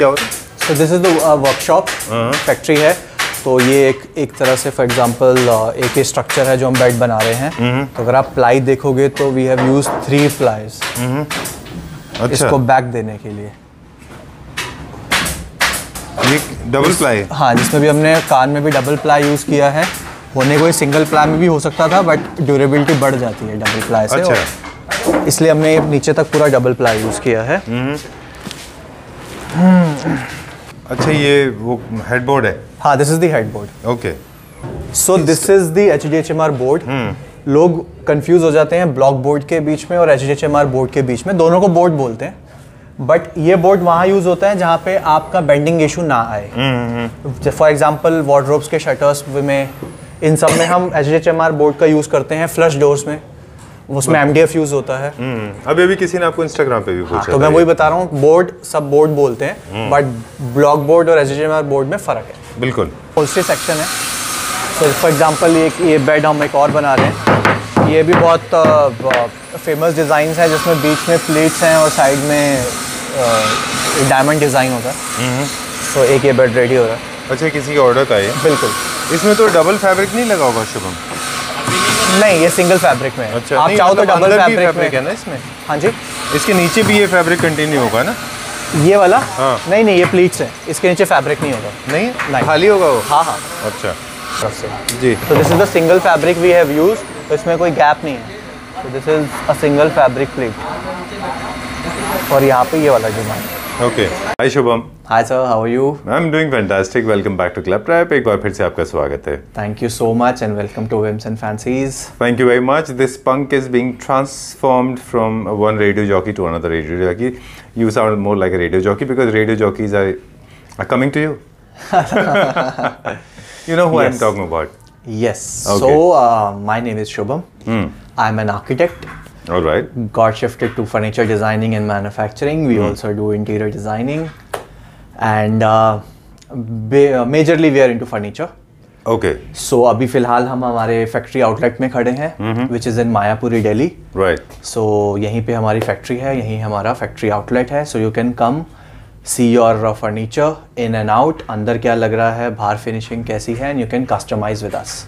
क्या होता है so this is the workshop factory है तो ये एक एक तरह से फॉर एग्जांपल uh, एक ही स्ट्रक्चर है जो हम बेड बना रहे हैं mm-hmm. तो अगर आप प्लाई देखोगे तो we have use three plies इसको बैक देने के लिए ये डबल प्लाई हाँ जिसमें भी हमने कान में भी डबल प्लाई यूज़ किया है होने को सिंगल प्लाई में भी हो सकता था बट ड्यूरेबिलिटी बढ़ जाती है डबल प्लाई से अच्छा। इसलिए हमने नीचे तक पूरा डबल प्लाई यूज़ किया है mm-hmm. Hmm. अच्छा ये वो हेडबोर्ड है हाँ this is the headboard okay so this is the H D H M R board लोग कंफ्यूज हो जाते हैं ब्लॉक बोर्ड के बीच में और H D H M R board के बीच में दोनों को बोर्ड बोलते हैं बट ये बोर्ड वहाँ यूज़ होता है जहाँ पे आपका बेंडिंग इशू ना आए फॉर एग्जाम्पल वार्ड्रोब्स के शटर्स में इन सब में हम H D H M R board का यूज़ करते हैं फ्लश डोर्स में उसमें एम यूज होता है हम्म, अभी अभी किसी ने आपको इंस्टाग्राम पे भी पूछा हाँ, तो मैं वही बता रहा हूँ बोर्ड सब बोर्ड बोलते हैं बट ब्लॉक बोर्ड और एच बोर्ड में फ़र्क है बिल्कुल उससे सेक्शन है सो फॉर एग्जाम्पल एक ये बेड हम एक और बना रहे हैं ये भी बहुत फेमस डिज़ाइन है जिसमें बीच में प्लेट्स हैं और साइड में डायमंड uh, डिज़ाइन होता है सो हम्म। एक ये बेड रेडी हो रहा है अच्छा किसी के ऑर्डर का है बिल्कुल इसमें तो डबल फैब्रिक नहीं लगा होगा शुभम नहीं ये सिंगल फैब्रिक में अच्छा आप चाहो तो डबल फैब्रिक फैब्रिक में है ना इसमें हाँ जी इसके नीचे भी ये फैब्रिक कंटिन्यू होगा ना ये वाला हाँ। नहीं नहीं ये प्लीट है इसके नीचे फैब्रिक नहीं होगा नहीं खाली होगा वो हाँ हाँ अच्छा जी तो this is the single fabric we have use तो इसमें कोई गैप नहीं है तो this is a single fabric pleat और यहाँ पे ये वाला है Okay. Hi Shobham. Hi sir, how are you? I'm doing fantastic. Welcome back to Club Trap. एक बार फिर से Thank you so much and welcome to Whims and Fancies. Thank you very much. This punk is being transformed from one radio jockey to another radio jockey. You sound more like a radio jockey because radio jockeys are are coming to you. you know who I'm talking about. Yes. So uh, my name is Shobham. Hmm. I'm an architect. All right. Got shifted to furniture designing and manufacturing. We mm. also do interior designing, and uh, be, uh, majorly we are into furniture. Okay so अभी फिलहाल हम हमारे factory outlet में खड़े हैं which is in Mayapuri Delhi right so यहीं पे हमारी फैक्ट्री है यहीं हमारा फैक्ट्री आउटलेट है so you can come see your furniture in and out अंदर क्या लग रहा है बाहर फिनिशिंग कैसी है and you can customise with us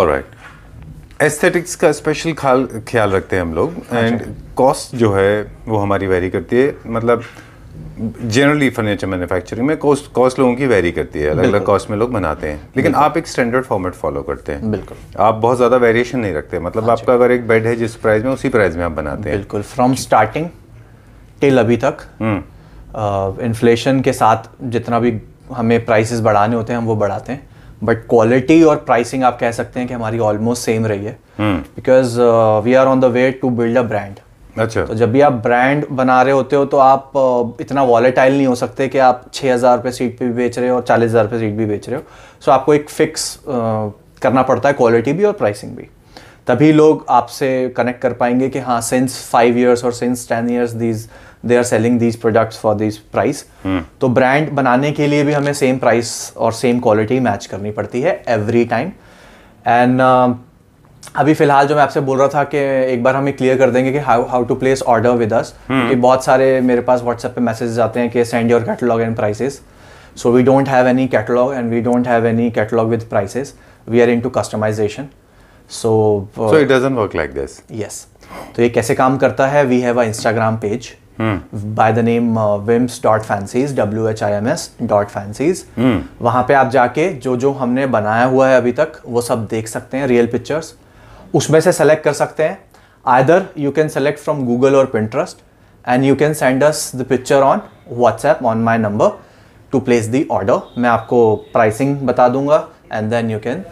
alright aesthetics का स्पेशल ख्याल ख्याल रखते हैं हम लोग एंड हाँ कॉस्ट जो है वो हमारी वेरी करती है मतलब जनरली फर्नीचर मैन्युफैक्चरिंग में कॉस्ट कॉस्ट लोगों की वेरी करती है अलग अलग कॉस्ट में लोग बनाते हैं लेकिन आप एक स्टैंडर्ड फॉर्मेट फॉलो करते हैं बिल्कुल आप बहुत ज़्यादा वेरिएशन नहीं रखते मतलब हाँ आपका अगर एक बेड है जिस प्राइस में उसी प्राइस में आप बनाते हैं बिल्कुल फ्रॉम स्टार्टिंग टिल अभी तक इन्फ्लेशन हम्म। के साथ जितना भी हमें प्राइसेस बढ़ाने होते हैं हम वो बढ़ाते हैं बट क्वालिटी और प्राइसिंग आप कह सकते हैं कि हमारी ऑलमोस्ट सेम रही है because we are on the way to build a brand अच्छा तो जब भी आप ब्रांड बना रहे होते हो तो आप uh, इतना वॉलेटाइल नहीं हो सकते कि आप छः हज़ार रुपये सीट पे भी बेच रहे हो और चालीस हज़ार रुपये सीट भी बेच रहे हो सो so, आपको एक फिक्स uh, करना पड़ता है क्वालिटी भी और प्राइसिंग भी तभी लोग आपसे कनेक्ट कर पाएंगे कि हाँ सिंस फाइव ईयर्स और since ten years these they are selling these products for this price तो ब्रांड बनाने के लिए भी हमें सेम प्राइस और सेम क्वालिटी मैच करनी पड़ती है एवरी टाइम एंड अभी फिलहाल जो मैं आपसे बोल रहा था कि एक बार हमें क्लियर कर देंगे कि how how to place order with us कि बहुत सारे मेरे पास व्हाट्सएप पे मैसेज आते हैं कि send your catalogue and prices so we don't have any catalogue and we don't have any catalogue with prices we are into customisation so so it doesn't work like this yes तो ये कैसे काम करता है we have a Instagram page hmm. by the name uh, wims dot fancies W H I M S dot fancies वहाँ पे आप जाके जो जो हमने बनाया हुआ है अभी तक वो सब देख सकते हैं रियल पिक्चर्स उसमें से सेलेक्ट कर सकते हैं either you can select from Google और Pinterest and you can send us the picture on WhatsApp on my number to place the order मैं आपको प्राइसिंग बता दूंगा and then you can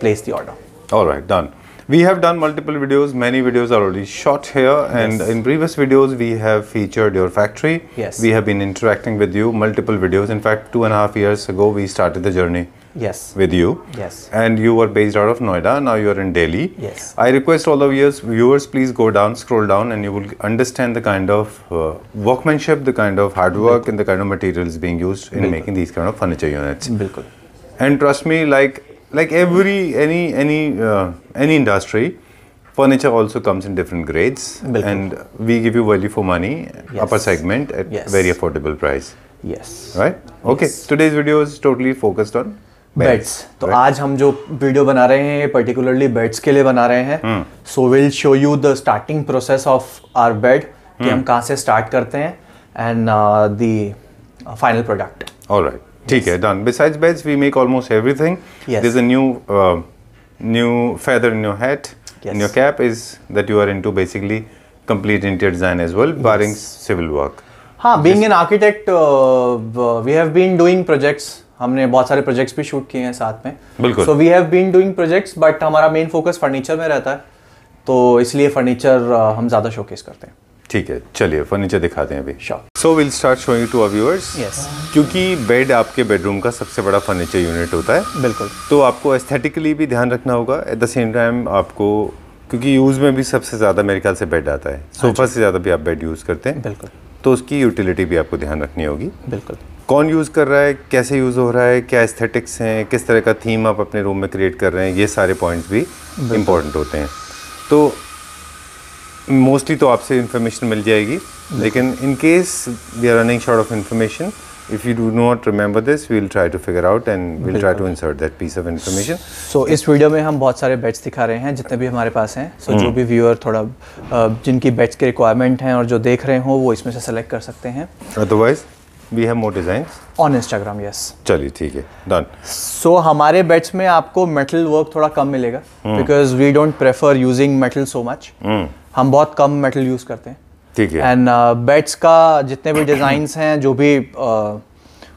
place the order all right done We have done multiple videos. Many videos are already shot here. And yes. in previous videos, we have featured your factory. Yes. We have been interacting with you multiple videos. In fact, two and a half years ago, we started the journey. Yes. With you. Yes. And you were based out of Noida. Now you are in Delhi. Yes. I request all the viewers, viewers please go down, scroll down, and you will understand the kind of uh, workmanship, the kind of hard work, Bilkul. and the kind of materials being used in Bilkul. making these kind of furniture units. Bilkul. And trust me, like like every any any uh, any industry furniture also comes in different grades Bilkul. and we give you value for money yes. upper segment at yes. very affordable price yes right okay yes. today's video is totally focused on beds तो right? आज हम जो video बना रहे हैं particularly beds के लिए बना रहे हैं so will show you the starting process of our bed कि हम कहाँ से स्टार्ट करते हैं and the final product alright ठीक है done besides beds we make almost everything there is a new new feather in your hat in your cap is that you are into basically complete interior design as well barring civil work civil work हाँ being an architect we have been doing projects हमने बहुत सारे projects भी shoot किए हैं साथ में बिल्कुल so we have been doing projects but हमारा मेन फोकस फर्नीचर में रहता है तो इसलिए फर्नीचर uh, हम ज़्यादा शोकेस करते हैं ठीक है चलिए फर्नीचर दिखाते हैं अभी so will start showing to our viewers yes क्योंकि बेड आपके बेडरूम का सबसे बड़ा फर्नीचर यूनिट होता है बिल्कुल तो आपको एस्थेटिकली भी ध्यान रखना होगा एट द सेम टाइम आपको क्योंकि यूज़ में भी सबसे ज़्यादा मेरे ख्याल से बेड आता है सोफ़ा हाँ से ज़्यादा भी आप बेड यूज़ करते हैं बिल्कुल तो उसकी यूटिलिटी भी आपको ध्यान रखनी होगी बिल्कुल कौन यूज़ कर रहा है कैसे यूज़ हो रहा है क्या एस्थेटिक्स हैं किस तरह का थीम आप अपने रूम में क्रिएट कर रहे हैं ये सारे पॉइंट्स भी इम्पोर्टेंट होते हैं तो मोस्टली तो आपसे इन्फॉर्मेशन मिल जाएगी लेकिन in case we are running short of information if you do not remember this we'll try to figure out and we'll try to insert that piece of information so इस video में हम बहुत सारे bets दिखा रहे हैं जितने भी हमारे पास हैं सो so, जो hmm. भी व्यूअर थोड़ा जिनकी बेट्स के रिक्वायरमेंट हैं और जो देख रहे हो वो इसमें से सेलेक्ट कर सकते हैं otherwise we have more design on Instagram yes चलिए ठीक है डन सो हमारे बेट्स में आपको मेटल वर्क थोड़ा कम मिलेगा because we don't prefer using metal so much हम बहुत कम मेटल यूज़ करते हैं ठीक है एंड बेड्स uh, का जितने भी डिज़ाइंस हैं जो भी uh,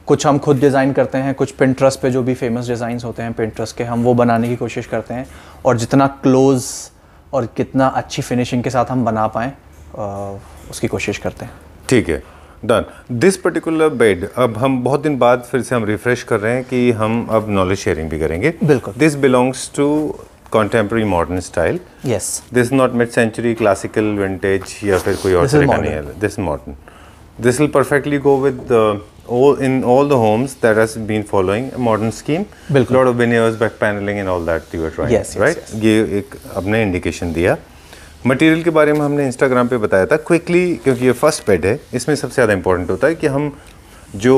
कुछ हम खुद डिज़ाइन करते हैं कुछ पिंट्रस्ट पे जो भी फेमस डिज़ाइंस होते हैं पिंट्रस्ट के हम वो बनाने की कोशिश करते हैं और जितना क्लोज और कितना अच्छी फिनिशिंग के साथ हम बना पाएँ uh, उसकी कोशिश करते हैं ठीक है डन दिस पर्टिकुलर बेड अब हम बहुत दिन बाद फिर से हम रिफ्रेश कर रहे हैं कि हम अब नॉलेज शेयरिंग भी करेंगे बिल्कुल this belongs to contemporary modern style. Yes. This is not mid-century classical vintage या फिर कोई और तरह का नहीं है. This is modern. This will perfectly go with the all in all the homes that has been following a modern scheme. बिल्कुल. Lot of veneers, back paneling and all that you are trying. Yes. Right. Yes, yes. ये एक अपने indication दिया. Material के बारे में हमने Instagram पे बताया था क्विकली क्योंकि ये फर्स्ट पेड है इसमें सबसे ज़्यादा इंपॉर्टेंट होता है कि हम जो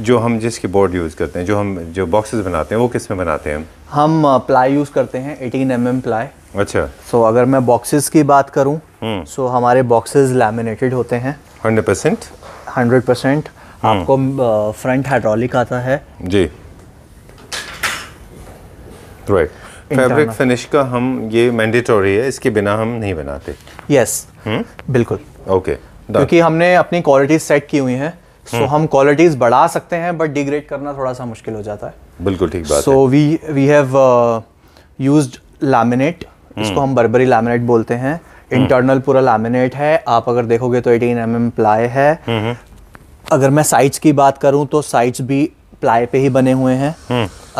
जो हम जिसके बोर्ड यूज़ करते हैं जो हम जो बॉक्सेस बनाते हैं वो किस में बनाते हैं हम प्लाई यूज़ करते हैं 18 एम mm प्लाई अच्छा सो so, अगर मैं बॉक्सेस की बात करूं सो हम्म। so, हमारे बॉक्सेस लैमिनेटेड होते हैं 100 परसेंट हंड्रेड परसेंट आपको फ्रंट हाइड्रोलिक आता है जी राइट फैब्रिक फिनिश का हम ये मैंडेटोरी है इसके बिना हम नहीं बनाते यस yes, हम्म। बिल्कुल ओके okay, क्योंकि हमने अपनी क्वालिटी सेट की हुई है सो हम्म। हम क्वालिटीज बढ़ा सकते हैं बट डिग्रेड करना थोड़ा सा मुश्किल हो जाता है बिल्कुल ठीक बात so we we have use laminate इसको हम्म। हम बर्बरी लैमिनेट बोलते हैं इंटरनल हम्म। पूरा लैमिनेट है आप अगर देखोगे तो 18 एम mm प्लाई है अगर मैं साइज की बात करूं तो साइज भी प्लाई पे ही बने हुए हैं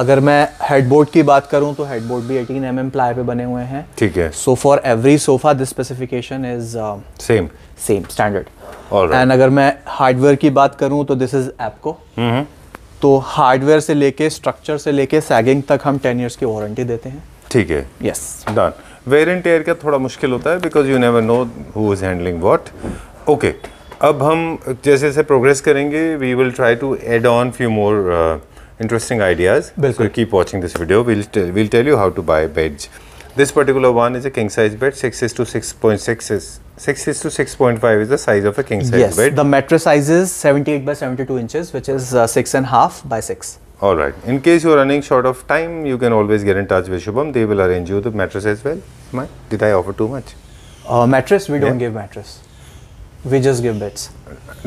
अगर मैं हेडबोर्ड की बात करूं तो हेडबोर्ड भी 18 एम एम प्लाई पे बने हुए हैं ठीक है so for every sofa this specification is same same standard and right. अगर मैं हार्डवेयर की बात करूं तो दिस इज एप्को तो हार्डवेयर से लेके स्ट्रक्चर से लेके सैगिंग तक हम टेन ईयर्स की वारंटी देते हैं ठीक है yes done wear and tear का थोड़ा मुश्किल होता है because you never know who is handling what okay अब हम जैसे जैसे प्रोग्रेस करेंगे we will try to add on few more interesting ideas बिल्कुल keep watching this video will tell you how to buy beds this particular one is a king size bed six to six point six is 6 is to 6.5 is the size of a king size yes, bed. Yes, the mattress size is 78 by 72 inches, which is uh, by 6. All right. In case you are running short of time, you can always get in touch with Shubham. They will arrange you the mattress as well. did I offer too much? Uh, mattress? We don't give mattress. We just give beds.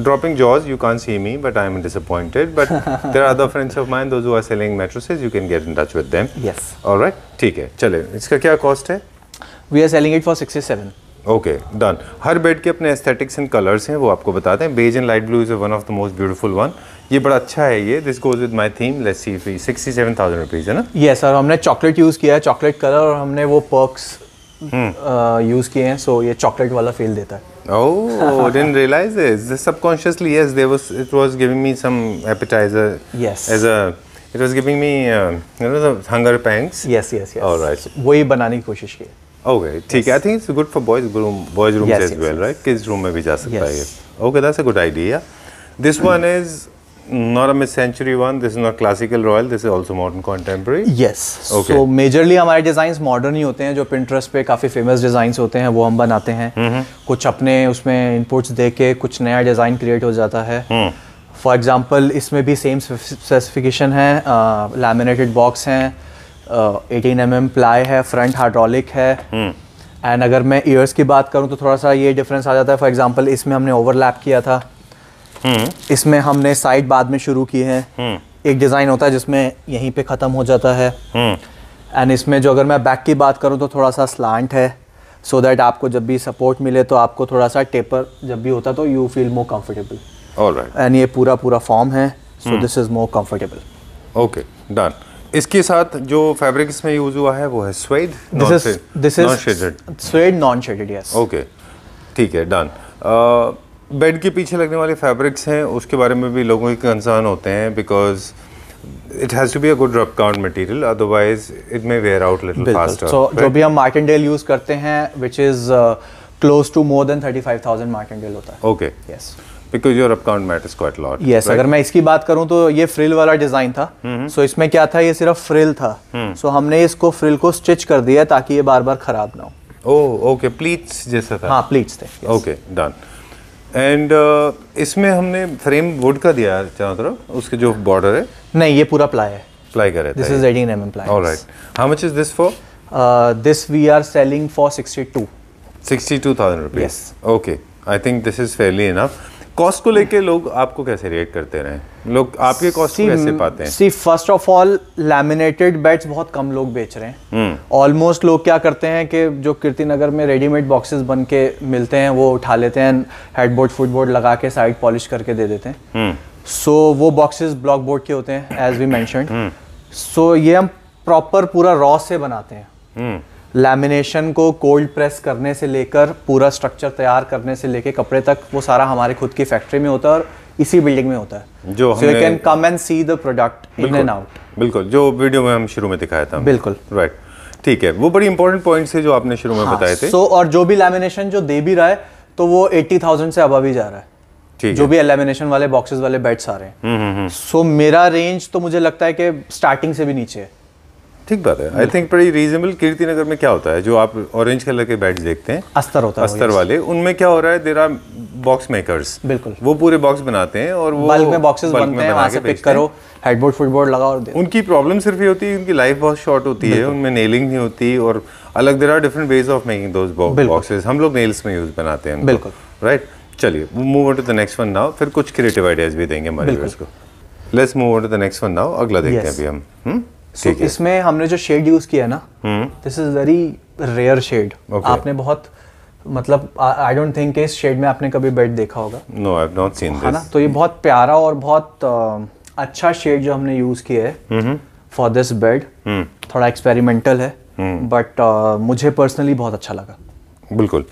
Dropping jaws, you can't see me, but I am disappointed. But there are other friends of mine, those who are selling mattresses, you can get in touch with them. Yes. All right. ठीक है. चले. इसका क्या cost है? We are selling it for 67. Okay done हर bed के अपने aesthetics and colours हैं वो आपको बताते हैं beige and light blue is one of the most beautiful one ये बड़ा अच्छा है ये this goes with my theme let's see फी सिक्सटी सेवन थाउजेंड रुपीज़ है ना ये yes, सर हमने चॉकलेट यूज़ किया है चॉकलेट कलर और हमने वो पर्कस यूज़ hmm. किए हैं सो ये चॉकलेट वाला फील देता है Oh, didn't realize this. Subconsciously, yes, there was. It was giving me some appetizer. Yes. As a, it was giving me, uh, you know, the hunger pangs. Yes, yes, yes. All right. वही बनाने की कोशिश की. Okay ठीक है I think it's good for boys room boys room as well right kids room में भी जा सकता है okay that's a good idea this one is हमारे डिजाइंस मॉडर्न ही होते हैं जो पिंट्रस्ट पे काफी फेमस डिजाइंस होते हैं वो हम बनाते हैं mm-hmm. कुछ अपने उसमें इनपुट्स दे के कुछ नया डिजाइन क्रिएट हो जाता है फॉर hmm. एग्जाम्पल इसमें भी सेम स्पेसिफिकेशन है लेमिनेटेड uh, बॉक्स हैं एटीन एम एम प्लाई है फ्रंट हाइड्रोलिक है एंड हम्म। अगर मैं ईयर्स की बात करूँ तो थोड़ा सा ये डिफरेंस आ जाता है फॉर एग्जाम्पल इसमें हमने ओवरलैप किया था हम्म। इसमें हमने साइड बाद में शुरू की है हम्म। एक डिज़ाइन होता है जिसमें यहीं पे ख़त्म हो जाता है एंड इसमें जो अगर मैं बैक की बात करूँ तो थोड़ा सा स्लांट है सो so दैट आपको जब भी सपोर्ट मिले तो आपको थोड़ा सा टेपर जब भी होता तो you feel more comfortable and ये पूरा पूरा फॉर्म है so this is more comfortable okay done इसके साथ जो फैब्रिक इसमें यूज हुआ है वो है suede this is shaded suede non shaded yes okay ठीक है डन बेड uh, के पीछे लगने वाले फैब्रिक्स हैं उसके बारे में भी लोगों के कंसर्न होते हैं because it has to be a good rub count material otherwise it may wear out little faster so जो भी हम मार्क यूज करते हैं which is close to more than 35000 mark होता है okay yes because your account matters quite lot yes अगर मैं इसकी बात करूं तो ये फ्रिल वाला डिजाइन था सो mm -hmm. so, इसमें क्या था ये सिर्फ फ्रिल था सो mm. hmm so, हमने इसको फ्रिल को स्टिच कर दिया ताकि ये बार बार खराब ना हो ओह ओके प्लीट्स जैसा था हाँ प्लीट्स थे ओके डन एंड इसमें हमने फ्रेम वुड का दिया है चारों तरफ उसके जो बॉर्डर है नहीं ये पूरा प्लाई है प्लाई का this is M M ply alright how much is this for this we are selling for sixty sixty two two thousand rupees okay I think this is fairly enough cost को लेके लोग आपको कैसे react करते रहे लोग आपके cost को कैसे पाते हैं see first of all laminated beds बहुत कम लोग बेच रहे हैं ऑलमोस्ट हम्म। लोग क्या करते हैं कि जो कीर्ति नगर में रेडीमेड बॉक्सेस बन के मिलते हैं वो उठा लेते हैं हेडबोर्ड फुटबोर्ड लगा के साइड पॉलिश करके दे देते हैं सो हम्म। so, वो बॉक्सेस ब्लॉक बोर्ड के होते हैं एज वी मैंशन सो ये हम प्रॉपर पूरा रॉ से बनाते हैं हम्म। लैमिनेशन को कोल्ड प्रेस करने से लेकर पूरा स्ट्रक्चर तैयार करने से लेकर कपड़े तक वो सारा हमारे खुद की फैक्ट्री में होता है और इसी बिल्डिंग में होता है जो you can come and see the product in and out बिल्कुल जो वीडियो में हम शुरू में दिखाया था बिल्कुल राइट ठीक है वो बड़ी इंपॉर्टेंट पॉइंट्स है जो आपने शुरू में हाँ, बताए थे सो और जो भी लैमिनेशन जो दे भी रहा है तो वो थाउजेंड से अब भी जा रहा है ठीक जो है। भी एलेमिनेशन वाले बॉक्सेस वाले बेड्स आ रहे हैं सो हम्म, हम्म, हम्म। so, मेरा रेंज तो मुझे लगता है कि स्टार्टिंग से भी नीचे है ठीक बात है आई थिंक बड़ी रीजनेबल कीर्ति नगर में क्या होता है जो आप ऑरेंज कलर के बैट्स देखते हैं अस्तर होता है अस्तर वाले उनमें क्या हो रहा है देर आर बॉक्स मेकर्स बिल्कुल वो पूरे बॉक्स बनाते हैं और वो बल्क में बॉक्सेस बनते हैं वहां से पिक करो हेडबोर्ड फुटबोर्ड लगाओ और उनकी प्रॉब्लम सिर्फ ये होती है उनकी लाइफ बहुत शॉर्ट होती है उनमें नेलिंग नहीं होती और अलग there are different ways of making those boxes हम लोग नेल्स में यूज बनाते हैं बिल्कुल राइट चलिए move on to the next one now फिर कुछ क्रिएटिव आइडियाज भी देंगे हमारे व्यूअर्स को let's move on to the next one now अगला देखते हैं अभी हम हम्म सो so, इसमें हमने जो शेड यूज किया है ना this is very rare shade आपने बहुत मतलब आई डोंट थिंक इस शेड में आपने कभी बेड देखा होगा no I not seen this ना तो ये बहुत प्यारा और बहुत uh, अच्छा शेड जो हमने यूज किया है फॉर दिस बेड थोड़ा एक्सपेरिमेंटल है बट हम्म। uh, मुझे पर्सनली बहुत अच्छा लगा बिल्कुल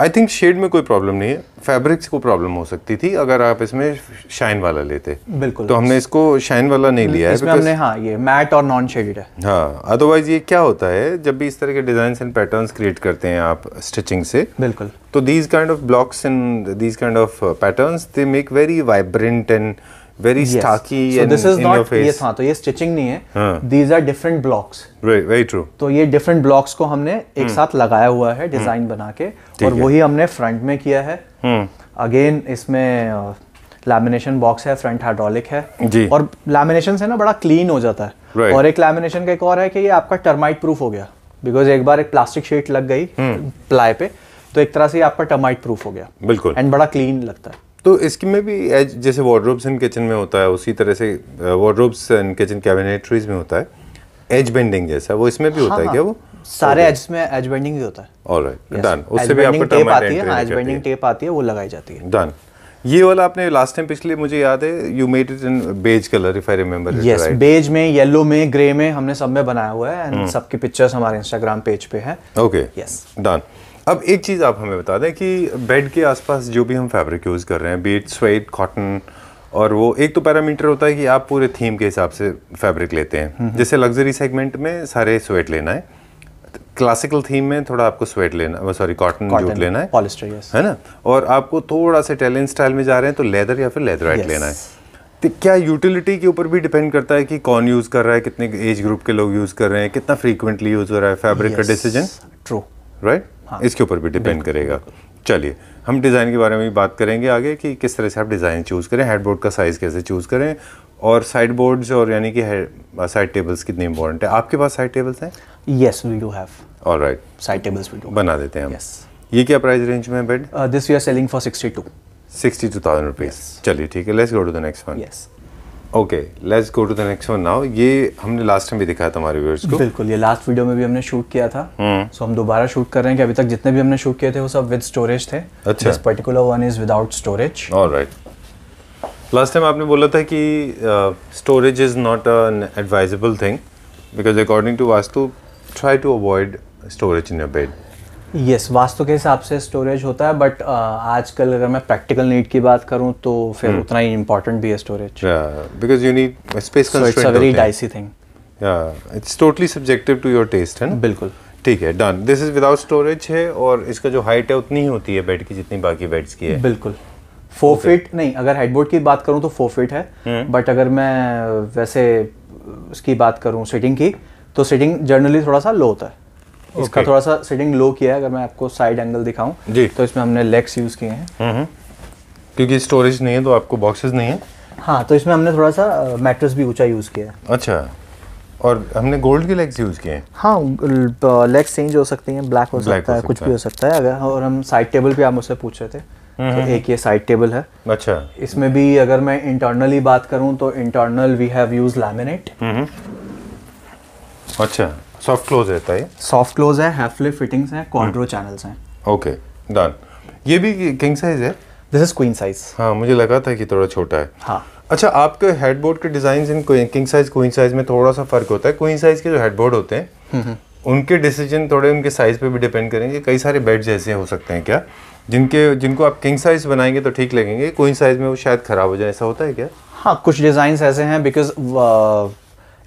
आई थिंक शेड में कोई प्रॉब्लम नहीं है फैब्रिक्स को प्रॉब्लम हो सकती थी अगर आप इसमें शाइन वाला लेते बिल्कुल तो हमने इसको शाइन वाला नहीं लिया है हमने हाँ ये मैट और नॉन शेडेड है हाँ अदरवाइज ये क्या होता है जब भी इस तरह के डिजाइन एंड पैटर्न क्रिएट करते हैं आप स्टिचिंग से बिल्कुल तो these kind of blocks and these kind of pattern they make very vibrant and very yes. starky so and this is in not your face. ये हाँ, था तो ये स्टिचिंग नहीं है these are different blocks very true तो ये different blocks को हमने एक hmm. साथ लगाया हुआ है डिजाइन hmm. बना के और वही हमने फ्रंट में किया है अगेन hmm. इसमें लैमिनेशन uh, बॉक्स है फ्रंट हाइड्रोलिक है जी. और लैमिनेशन से ना बड़ा क्लीन हो जाता है right. और एक लैमिनेशन का एक और है कि ये आपका टर्माइट प्रूफ हो गया बिकॉज एक बार एक प्लास्टिक शीट लग गई प्लाई hmm. पे तो एक तरह से आपका टर्माइट प्रूफ हो गया बिल्कुल एंड बड़ा क्लीन लगता है तो इसकी में भी जैसे वार्ड्रोब्स एंड किचन में होता है उसी तरह से वार्ड्रोब्स एंड किचन कैबिनेटरीज में होता है एज बेंडिंग जैसा वो इसमें भी होता है हाँ, क्या हाँ। वो सारे एज में एज बेंडिंग ही होता है ऑलराइट डन उससे भी आपको टेप आती है एज बेंडिंग टेप आती है वो लगाई जाती है डन ये वाला आपने लास्ट टाइम पिछले मुझे याद है you made it in beige colour if I remember yes beige में येलो में ग्रे में हमने सब में बनाया हुआ है एंड हम्म। सबकी पिक्चर्स हमारे इंस्टाग्राम पेज पे है ओके यस डन अब एक चीज़ आप हमें बता दें कि बेड के आसपास जो भी हम फैब्रिक यूज़ कर रहे हैं बीट स्वेट कॉटन और वो एक तो पैरामीटर होता है कि आप पूरे थीम के हिसाब से फैब्रिक लेते हैं जैसे लग्जरी सेगमेंट में सारे स्वेट लेना है क्लासिकल थीम में थोड़ा आपको स्वेट लेना सॉरी कॉटन जूट लेना है पॉलिस्टर यस है ना और आपको थोड़ा सा इटालियन स्टाइल में जा रहे हैं तो लेदर या फिर लेदर yes. लेना है तो क्या यूटिलिटी के ऊपर भी डिपेंड करता है कि कौन यूज़ कर रहा है कितने एज ग्रुप के लोग यूज़ कर रहे हैं कितना फ्रीक्वेंटली यूज़ हो रहा है फैब्रिक का डिसीजन ट्रू राइट हाँ, इसके ऊपर भी डिपेंड करेगा चलिए हम डिज़ाइन के बारे में भी बात करेंगे आगे कि किस तरह से आप डिज़ाइन चूज़ करें हेडबोर्ड का साइज़ कैसे चूज़ करें और साइड बोर्ड्स और यानी कि साइड टेबल्स uh, कितने इंपॉर्टेंट है आपके पास साइड टेबल्स हैं yes we do have alright side tables we do बना देते हैं हम यस ये क्या प्राइस रेंज में bed this we are selling for 62 62000 rupees चलिए ठीक है let's go to the next one yes okay let's go to the next one now ये हमने लास्ट टाइम भी दिखाया था हमारे व्यूअर्स को बिल्कुल ये लास्ट वीडियो में भी हमने शूट किया था सो हम्म। हम दोबारा शूट कर रहे हैं कि अभी तक जितने भी हमने शूट किए थे वो सब विद स्टोरेज थे अच्छा this particular one is without storage alright last time आपने बोला था कि storage is not an advisable thing because according to Vastu try to avoid storage in your bed yes yes, Vastu के हिसाब से स्टोरेज होता है बट uh, आजकल अगर मैं प्रैक्टिकल नीड की बात करूं तो फिर hmm. उतना ही इम्पोर्टेंट भी है storage because you need space very dicey thing it's totally subjective to your taste है बिल्कुल ठीक है done this is without storage है और इसका जो हाइट है उतनी ही होती है बेड की जितनी बाकी बेड्स की है बिल्कुल फोर okay. नहीं अगर हेडबोर्ड की बात करूँ तो फोर फीट है बट hmm. अगर मैं वैसे उसकी बात करूँ सिटिंग की तो सिटिंग जर्नली थोड़ा सा लो होता है okay. इसका थोड़ा सा सेटिंग लो किया है अगर मैं आपको साइड एंगल दिखाऊं जी तो इसमें हमने लेग्स यूज़ किए हैं हम्म, हम्म। क्योंकि स्टोरेज नहीं है तो आपको बॉक्सेस नहीं है हाँ तो इसमें हमने थोड़ा सा मैट्रेस uh, भी ऊंचा यूज़ किया है अच्छा और हमने गोल्ड के लेग्स यूज़ किए हैं हाँ लेग्स uh, चेंज हो सकते हैं ब्लैक हो सकता, है कुछ भी हो सकता है अगर और हम साइड टेबल भी आप मुझसे पूछ रहे थे हम्म, तो एक ये साइड टेबल है अच्छा इसमें भी अगर मैं इंटरनली बात करूं तो internal we have use laminate अच्छा सॉफ्ट क्लोज रहता है सॉफ्ट क्लोज है हैफ लिप फिटिंग्स हैं क्वाड्रो चैनल्स hmm. हैं ओके डन ये भी किंग साइज है दिस इज क्वीन साइज हाँ मुझे लगा था कि थोड़ा छोटा है हाँ अच्छा आपके हेडबोर्ड के डिज़ाइन इन किंग साइज क्वीन साइज में थोड़ा सा फ़र्क होता है क्वीन साइज के जो हेडबोर्ड होते हैं हम्म, हम्म। उनके डिसीजन थोड़े उनके साइज़ पे भी डिपेंड करेंगे कई सारे बेड जैसे हो सकते हैं क्या जिनके जिनको आप किंग साइज़ बनाएंगे तो ठीक लगेंगे क्वीन साइज़ में वो शायद ख़राब हो जाए ऐसा होता है क्या हाँ कुछ डिजाइन ऐसे हैं बिकॉज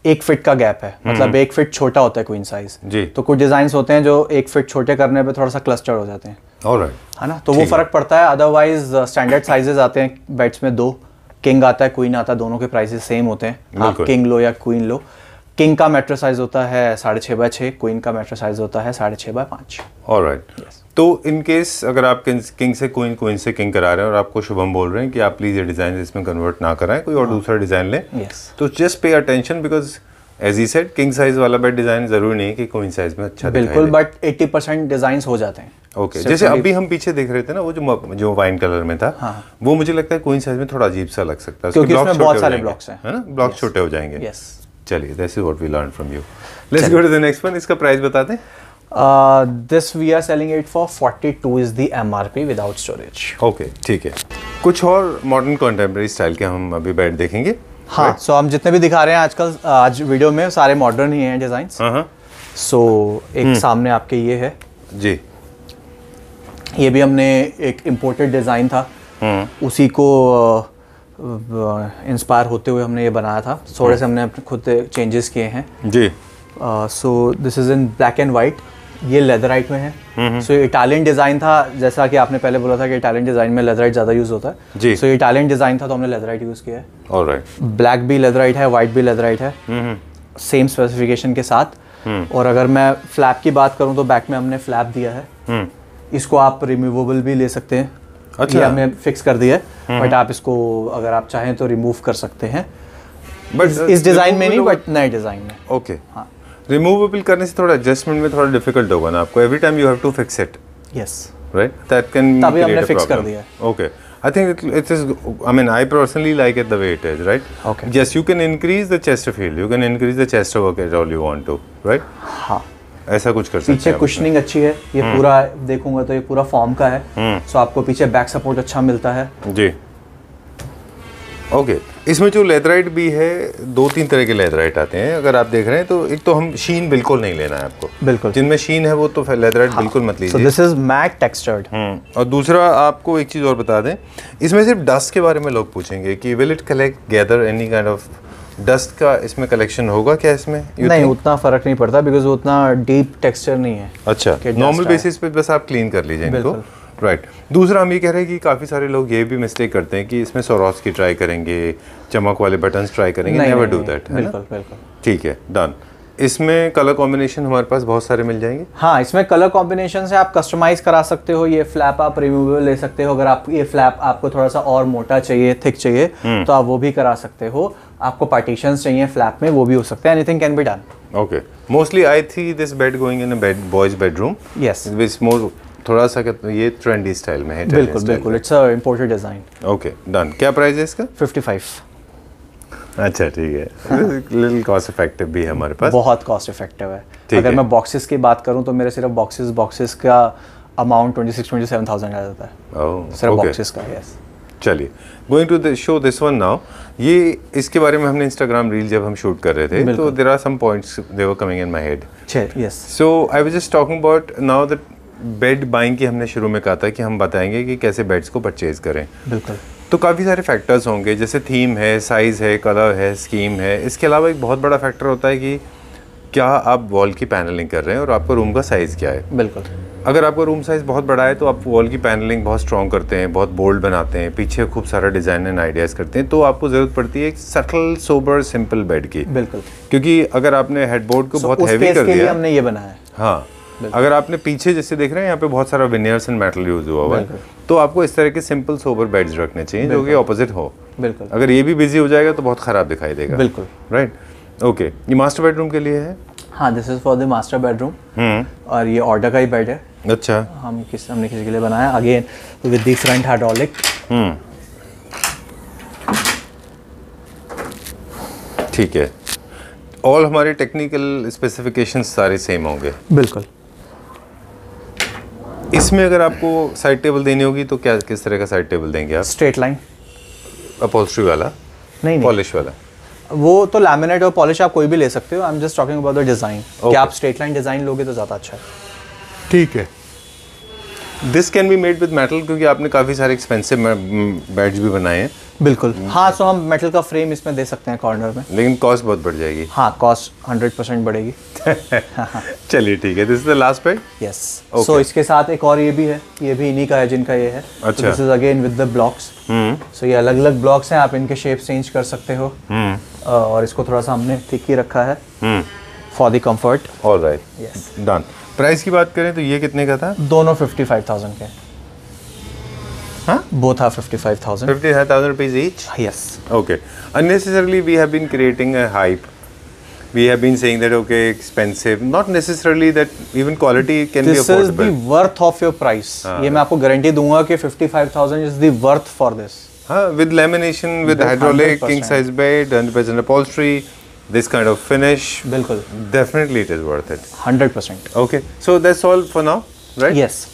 एक फिट का गैप है मतलब हम्म। एक फिट छोटा होता है क्वीन साइज जी तो कुछ डिजाइन होते हैं जो एक फिट छोटे करने पर थोड़ा सा क्लस्टर हो जाते हैं right. है ना तो वो फर्क पड़ता है अदरवाइज स्टैंडर्ड साइजेस आते हैं बेड्स में दो किंग आता है क्वीन आता है दोनों के प्राइसेस सेम होते हैं आप किंग लो या क्वीन लो किंग का मेट्रो साइज होता है साढ़े छः बाय छः क्वीन का मेट्रो साइज होता है साढ़े छः बाय पाँच और राइट तो इन केस अगर आप किंग से कोइन कोइन से किंग करा रहे हैं और आपको शुभम बोल रहे हैं कि आप प्लीज़ ये डिज़ाइन इसमें कन्वर्ट ना कराएं कोई और हाँ। दूसरा डिज़ाइन लें yes. तो just pay attention because as I said king size वाला बेड डिज़ाइन ज़रूरी नहीं है कि कोइन साइज में अच्छा बिल्कुल बट एट्टी परसेंट डिज़ाइन हो जाते हैं ओके okay. जैसे अभी हम पीछे देख रहे थे ना वो जो जो वाइन कलर में था हाँ। वो मुझे लगता है कोइन साइज में थोड़ा अजीब सा लग सकता है क्योंकि उसमें बहुत सारे ब्लॉक्स हैं है ना ब्लॉक छोटे हो जाएंगे चलिए this is what we learn from you let's go to the next one इसका प्राइस बता दें are selling it for forty two is 42 M R P without storage okay ठीक है कुछ और मॉडर्न कॉन्टेम्प्रेरी स्टाइल के हम अभी बैठ देखेंगे हाँ सो right? so हम जितने भी दिखा रहे हैं आजकल uh, आज वीडियो में सारे मॉडर्न ही हैं डिज़ाइन हाँ, सो हाँ। so, एक हम्म। सामने आपके ये है जी ये भी हमने एक इम्पोर्टेड डिज़ाइन था हम्म। उसी को इंस्पायर uh, uh, होते हुए हमने ये बनाया था थोड़े से हम्म। हमने खुद चेंजेस किए हैं जी so this is in black and white ये लेदराइट में है सो इटालियन डिज़ाइन था जैसा कि आपने पहले बोला था कि इटालियन डिज़ाइन में लेदराइट ज़्यादा यूज़ होता है जी सो इटालियन डिज़ाइन था तो हमने लेदराइट यूज़ किया है ब्लैक भी लेदराइट है व्हाइट भी लेदराइट है सेम स्पेसिफिकेशन के साथ हम्म। और अगर मैं फ्लैप की बात करूँ तो बैक में हमने फ्लैप दिया है हम्म। इसको आप रिमूवेबल भी ले सकते हैं अच्छा ये हमने फिक्स कर दिया है बट आप इसको अगर आप चाहें तो रिमूव कर सकते हैं बट इस डिज़ाइन में नहीं बट नए डिज़ाइन में ओके हाँ रिमूवेबल करने से थोड़ा एडजस्टमेंट में थोड़ा डिफिकल्ट होगा ना आपको every time you have to fix it yes right that can तभी हमने फिक्स कर दिया okay I think it is I mean I personally like it the way it is right okay yes you can increase the chest feel you can increase the chest work as all you want to right हां ऐसा कुछ कर सकते हैं पीछे cushioning अच्छी है ये हम्म। पूरा देखूंगा तो ये पूरा फॉर्म का है सो हम्म। आपको पीछे बैक सपोर्ट अच्छा मिलता है जी ओके इसमें जो लेदराइट भी है दो तीन तरह के लेदराइट आते हैं अगर आप देख रहे हैं तो एक तो हम शीन बिल्कुल नहीं लेना है आपको बिल्कुल जिनमें शीन है वो तो लेदराइट हाँ। बिल्कुल मत लीजिए दिस इज मैक टेक्सचर्ड और दूसरा आपको एक चीज़ और बता दें इसमें सिर्फ डस्ट के बारे में लोग पूछेंगे कि will it collect gather any kind of dust का इसमें कलेक्शन होगा क्या इसमें you नहीं think? उतना फर्क नहीं पड़ता बिकॉज उतना डीप टेक्सचर नहीं है अच्छा नॉर्मल बेसिस पे बस आप क्लीन कर लीजिए इनको राइट right. दूसरा हम ये कह रहे हैं कि काफ़ी सारे लोग ये भी मिस्टेक करते हैं कि इसमें सोरॉस की ट्राई करेंगे चमक वाले बटन ट्राई करेंगे नेवर डू दैट बिल्कुल बिल्कुल ठीक है डन इसमें कलर कॉम्बिनेशन हमारे पास बहुत सारे मिल जाएंगे हाँ इसमें कलर कॉम्बिनेशन से आप कस्टमाइज करा सकते हो ये फ्लैप आप रिमूवेबल ले सकते हो अगर आप ये फ्लैप आपको थोड़ा सा और मोटा चाहिए थिक चाहिए हम्म. तो आप वो भी करा सकते हो आपको पार्टीशन चाहिए फ्लैप में वो भी हो सकता है anything can be done okay mostly I थी this bed going in bed boys bedroom yes this more थोड़ा सा ये ट्रेंडी स्टाइल में है बिल्कुल बिल्कुल it's a imported design okay done क्या प्राइस है इसका 55 अच्छा ठीक है लिटिल कॉस्ट इफेक्टिव भी है हमारे पास बहुत कॉस्ट इफेक्टिव है अगर है। मैं बॉक्सेस की बात करूं तो मेरे सिर्फ बॉक्सेस बॉक्सेस का अमाउंट 26 27000 आ जाता है ओह oh, सिर्फ बॉक्सेस का यस चलिए going to the show this one now ये इसके बारे में हमने इंस्टाग्राम रील जब हम शूट कर रहे थे तो there are some points they were coming in my head yes so I was just talking about now that bed buying की हमने शुरू में कहा था कि हम बताएंगे कि कैसे बेड्स को परचेज़ करें बिल्कुल तो काफ़ी सारे फैक्टर्स होंगे जैसे थीम है साइज़ है कलर है स्कीम है इसके अलावा एक बहुत बड़ा फैक्टर होता है कि क्या आप वॉल की पैनलिंग कर रहे हैं और आपका रूम का साइज़ क्या है बिल्कुल अगर आपका रूम साइज़ बहुत बड़ा है तो आप वॉल की पैनलिंग बहुत स्ट्रॉन्ग करते हैं बहुत बोल्ड बनाते हैं पीछे खूब सारा डिज़ाइन एंड आइडियाज़ करते हैं तो आपको ज़रूरत पड़ती है एक सटल सोबर सिंपल बेड की बिल्कुल क्योंकि अगर आपने हेडबोर्ड को so, बहुत हैवी कर दिया हमने ये बनाया हाँ अगर आपने पीछे जैसे देख रहे हैं यहाँ पे बहुत सारा विनियर्स एंड मेटल यूज हुआ हुआ है तो आपको इस तरह के सिंपल सोबर बेड्स रखने चाहिए जो कि ऑपोजिट हो बिल्कुल अगर ये भी बिजी हो जाएगा तो बहुत खराब दिखाई देगा बिल्कुल राइट ओके ये मास्टर बेडरूम के लिए है हाँ this is for the master bedroom और ये ऑर्डर का ही बेड है अच्छा हम किस हमने किसी के लिए बनाया again with the front hydraulic ठीक है ऑल हमारे टेक्निकल स्पेसिफिकेशंस सारे सेम होंगे बिल्कुल इसमें अगर आपको साइड टेबल देनी होगी तो क्या किस तरह का साइड टेबल देंगे आप स्ट्रेट लाइन अपोस्ट्री वाला नहीं पॉलिश वाला वो तो लैमिनेट और पॉलिश आप कोई भी ले सकते हो I am just talking about the design आप स्ट्रेट लाइन डिज़ाइन लोगे तो ज़्यादा अच्छा है ठीक है this can be made with metal क्योंकि आपने काफ़ी सारे एक्सपेंसिव बेड्स भी बनाए हैं बिल्कुल हाँ सो हम मेटल का फ्रेम इसमें दे सकते हैं कॉर्नर में लेकिन कॉस्ट बहुत बढ़ जाएगी हाँ कॉस्ट हंड्रेड परसेंट बढ़ेगी चलिए ठीक है this is the last bed yes so इसके साथ एक और ये भी है ये भी इन्हीं का है जिनका ये है अच्छा this is again with the blocks so ये अलग अलग ब्लॉक्स हैं आप इनके शेप चेंज कर सकते हो हम्म। और इसको थोड़ा सा हमने ठीक ही रखा है for the comfort all right yes done price की बात करें तो ये कितने का था दोनों फिफ्टी फाइव थाउजेंड के हाँ both are fifty five thousand fifty five thousand rupees each yes okay unnecessarily we have been creating a hype we have been saying that okay expensive not necessarily that even quality can this be affordable this is the worth of your price हाँ. ये मैं आपको guarantee दूंगा कि 55000 is the worth for this हाँ with lamination with hydraulic king size bed 100% upholstery this kind of finish definitely it is worth it 100% okay so that's all for now right yes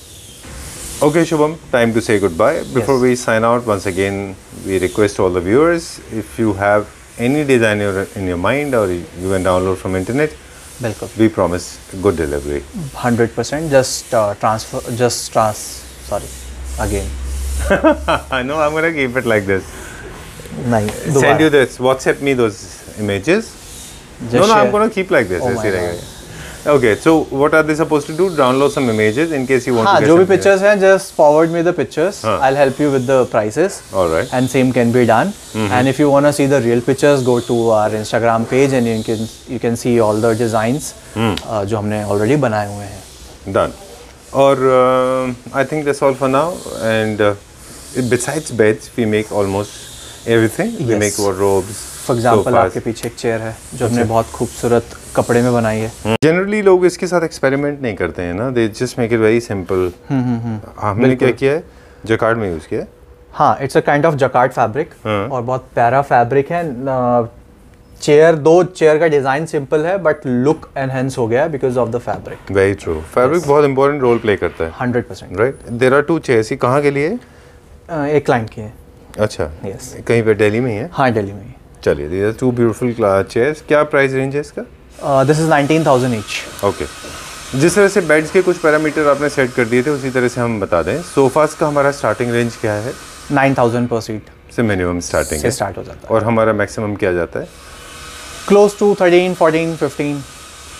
Okay, Shubham, time to say goodbye. Before yes. we sign out, once again, we request all the viewers if you have any design in your mind or you can download from internet, Welcome. we promise good delivery. 100%. Just uh, transfer, just trans, sorry, again. I know, I'm going to keep it like this. Send you this, WhatsApp me those images no, no, I'm going to keep like this. Oh okay, so what are they supposed to do? Download some images in case you want Haan, to. जो भी pictures हैं, just forward me the pictures. Haan. I'll help you with the prices. All right. And same can be done. Mm -hmm. And if you want to see the real pictures, go to our Instagram page and you can you can see all the designs mm. uh, we already बनाए Done. Or uh, I think that's all for now. And uh, besides beds, we make almost everything. Yes. We make wardrobes. For example आपके पीछे एक chair है जो हमने बहुत खूबसूरत कपड़े में बनाई है जनरली हम्म। लोग इसके साथ एक्सपेरिमेंट नहीं करते हैं ना they just make it very simple हमने क्या किया है जकार्ड में यूज़ किया हाँ it's a kind of jacquard fabric और बहुत प्यारा फैब्रिक है चेयर दो चेयर का डिज़ाइन सिंपल है बट लुक एनहेंस हो गया because of the fabric very true fabric बहुत इंपॉर्टेंट रोल प्ले करता है hundred percent right there are two chair कहाँ के लिए uh, एक क्लाइंट के अच्छा यस yes. कहीं पे दिल्ली में ही है हाँ दिल्ली में चलिए these are two beautiful chairs क्या प्राइस रेंज है इसका this is nineteen thousand each okay जिस तरह से बेड्स के कुछ पैरामीटर आपने सेट कर दिए थे उसी तरह से हम बता दें सोफ़ाज़ का हमारा स्टार्टिंग रेंज क्या है नाइन थाउजेंड पर सीट से मिनिमम स्टार्टिंग से स्टार्ट हो जाता है और हमारा मैक्सिमम क्या जाता है close to thirteen fourteen fifteen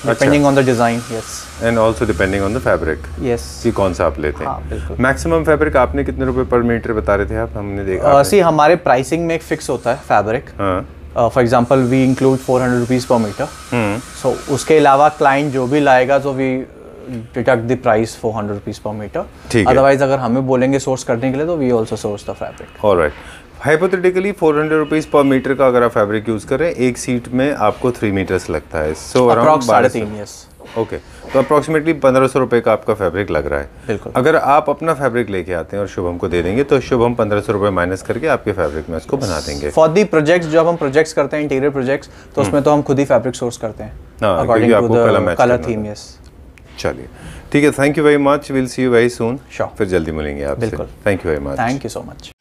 depending on the design yes and also depending on the fabric yes कि कौन सा आप लेते हैं मैक्सिमम हाँ, फैब्रिक आपने कितने रुपए पर मीटर बता रहे थे आप हमने देखा सी uh, हमारे प्राइसिंग में एक फिक्स होता है fabric for example we include four hundred rupees per meter so उसके अलावा क्लाइंट जो भी लाएगा तो we deduct the price four hundred rupees per meter otherwise अगर हमें बोलेंगे सोर्स करने के लिए तो we also source the fabric alright hypothetically four hundred rupees per meter का अगर आप फैब्रिक यूज़ करें एक सीट में आपको थ्री मीटर्स लगता है सो अराउंड ओके तो अप्रॉक्सीमेटली पंद्रह सौ रुपये का आपका फैब्रिक लग रहा है बिल्कुल अगर आप अपना फैब्रिक लेके आते हैं और शुभम को दे देंगे तो शुभम पंद्रह सौ रुपये माइनस करके आपके फैब्रिक में उसको बना देंगे फॉर दी प्रोजेक्ट्स जब हम प्रोजेक्ट्स करते हैं इंटीरियर प्रोजेक्ट्स तो हम्म। उसमें तो हम खुद ही फैब्रिक सोर्स करते हैं कलर थीम यस चलिए ठीक है thank you very much will see you very soon फिर जल्दी मिलेंगे आप बिल्कुल thank you very much thank you so much